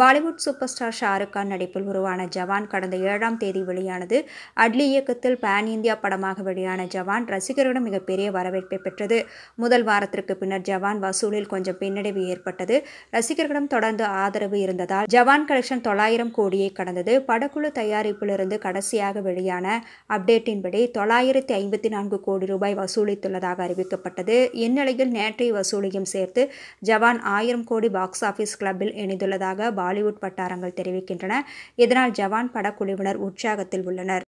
Bollywood super star Shah Rukh Khan நடிப்பில் உருவான ஜவான் கடந்த ஏழாம் தேதி வெளியானது அட்லி இயக்கத்தில் பேன் இந்தியா படமாக வெளியான ஜவான் ரசிகர்களிடம் மிகப்பெரிய வரவேற்பை பெற்றது முதல் வாரத்திற்கு பின்னர் ஜவான் வசூலில் கொஞ்சம் பின்னடைவு ஏற்பட்டது ரசிகர்களிடம் தொடர்ந்து ஆதரவு இருந்ததால் ஜவான் கலெக்ஷன் தொள்ளாயிரம் கோடியை கடந்தது படக்குழு தயாரிப்பிலிருந்து கடைசியாக வெளியான அப்டேட்டின்படி தொள்ளாயிரத்தி ஐம்பத்தி நான்கு கோடி ரூபாய் வசூலித்துள்ளதாக அறிவிக்கப்பட்டது இந்நிலையில் நேற்றைய வசூலையும் சேர்த்து ஜவான் ஆயிரம் கோடி பாக்ஸ் ஆஃபீஸ் கிளப்பில் இணைந்துள்ளதாக பாலிவுட் வட்டாரங்கள் தெரிவிக்கின்றன இதனால் ஜவான் படக்குழுவினர் உற்சாகத்தில் உள்ளனர்